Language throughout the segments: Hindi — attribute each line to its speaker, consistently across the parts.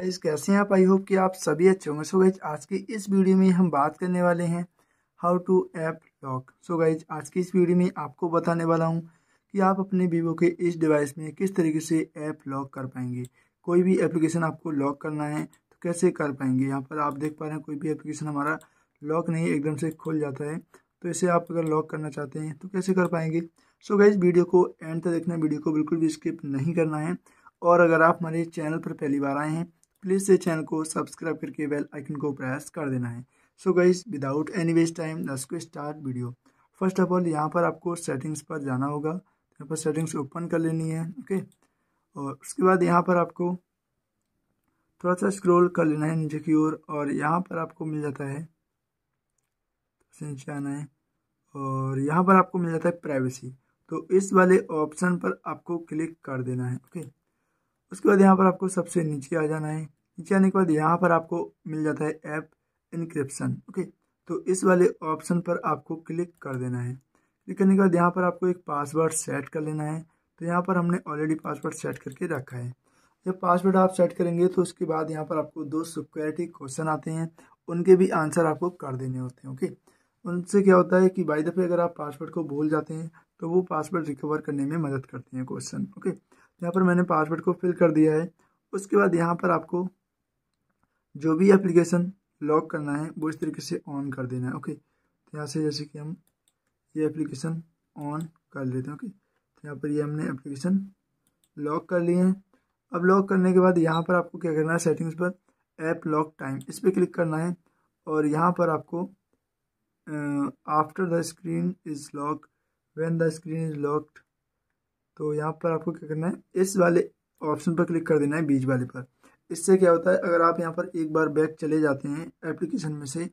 Speaker 1: गाइज कैसे हैं आप आई होप कि आप सभी अच्छे होंगे सो गाइज आज की इस वीडियो में हम बात करने वाले हैं how to app lock so guys आज की इस वीडियो में आपको बताने वाला हूं कि आप अपने वीवो के इस डिवाइस में किस तरीके से ऐप लॉक कर पाएंगे कोई भी एप्लीकेशन आपको लॉक करना है तो कैसे कर पाएंगे यहाँ पर आप देख पा रहे हैं कोई भी एप्लीकेशन हमारा लॉक नहीं एकदम से खुल जाता है तो इसे आप अगर लॉक करना चाहते हैं तो कैसे कर पाएंगे सो गाइज वीडियो को एंड तक देखना वीडियो को बिल्कुल भी स्किप नहीं करना है और अगर आप हमारे चैनल पर पहली बार आए हैं प्लीज़ से चैनल को सब्सक्राइब करके बेल आइकन को प्रेस कर देना है so guys without any waste time let's go start video first of all यहाँ पर आपको सेटिंग्स पर जाना होगा यहाँ पर सेटिंग्स ओपन कर लेनी है ओके okay? और उसके बाद यहाँ पर आपको थोड़ा सा स्क्रोल कर लेना है नीचे की ओर और, यहाँ पर आपको मिल जाता है आना है और यहाँ पर आपको मिल जाता है प्राइवेसी तो इस वाले ऑप्शन पर आपको क्लिक कर देना है ओके okay? उसके बाद यहाँ पर आपको सबसे नीचे आ जाना है नीचे आने के बाद यहाँ पर आपको मिल जाता है ऐप इनक्रिप्शन ओके तो इस वाले ऑप्शन पर आपको क्लिक कर देना है क्लिक करने के बाद यहाँ पर आपको एक पासवर्ड सेट कर लेना है तो यहाँ पर हमने ऑलरेडी पासवर्ड सेट करके रखा है जब पासवर्ड आप सेट करेंगे तो उसके बाद यहाँ पर आपको दो सिक्योरिटी क्वेश्चन आते हैं उनके भी आंसर आपको कर देने होते हैं ओके उनसे क्या होता है कि बाई दफ़े अगर आप पासवर्ड को भूल जाते हैं तो वो पासवर्ड रिकवर करने में मदद करते हैं क्वेश्चन ओके यहाँ पर मैंने पासवर्ड को फिल कर दिया है उसके बाद यहाँ पर आपको जो भी एप्लीकेशन लॉक करना है वो इस तरीके से ऑन कर देना है ओके तो यहाँ से जैसे कि हम ये एप्लीकेशन ऑन कर लेते हैं ओके तो यहाँ पर ये यह हमने एप्लीकेशन लॉक कर लिए हैं अब लॉक करने के बाद यहाँ पर आपको क्या करना है सेटिंग्स पर ऐप लॉक टाइम इस पर क्लिक करना है और यहाँ पर आपको after the screen is lock when the screen is locked तो यहाँ पर आपको क्या करना है इस वाले ऑप्शन पर क्लिक कर देना है बीच वाले पर इससे क्या होता है अगर आप यहाँ पर एक बार बैक चले जाते हैं एप्लीकेशन में से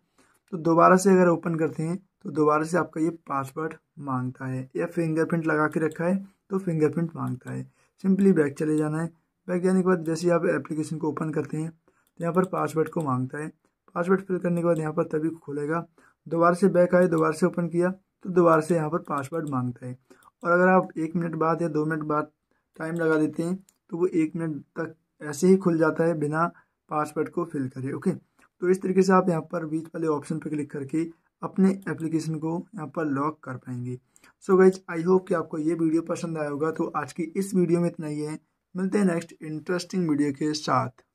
Speaker 1: तो दोबारा से अगर ओपन करते हैं तो दोबारा से आपका ये पासवर्ड मांगता है या फिंगरप्रिंट लगा के रखा है तो फिंगरप्रिंट मांगता है सिंपली बैक चले जाना है बैक जाने के बाद जैसे आप एप्लीकेशन को ओपन करते हैं तो यहाँ पर पासवर्ड को मांगता है पासवर्ड फिल करने के बाद यहाँ पर तभी खुलेगा दोबारा से बैक आए दोबारा से ओपन किया तो दोबारा से यहाँ पर पासवर्ड मांगता है और अगर आप एक मिनट बाद या दो मिनट बाद टाइम लगा देते हैं तो वो एक मिनट तक ऐसे ही खुल जाता है बिना पासवर्ड को फिल करे ओके तो इस तरीके से आप यहाँ पर बीच वाले ऑप्शन पर क्लिक करके अपने एप्लीकेशन को यहाँ पर लॉक कर पाएंगे सो गाइज आई होप कि आपको ये वीडियो पसंद आया होगा तो आज की इस वीडियो में इतना ही है मिलते हैं नेक्स्ट इंटरेस्टिंग वीडियो के साथ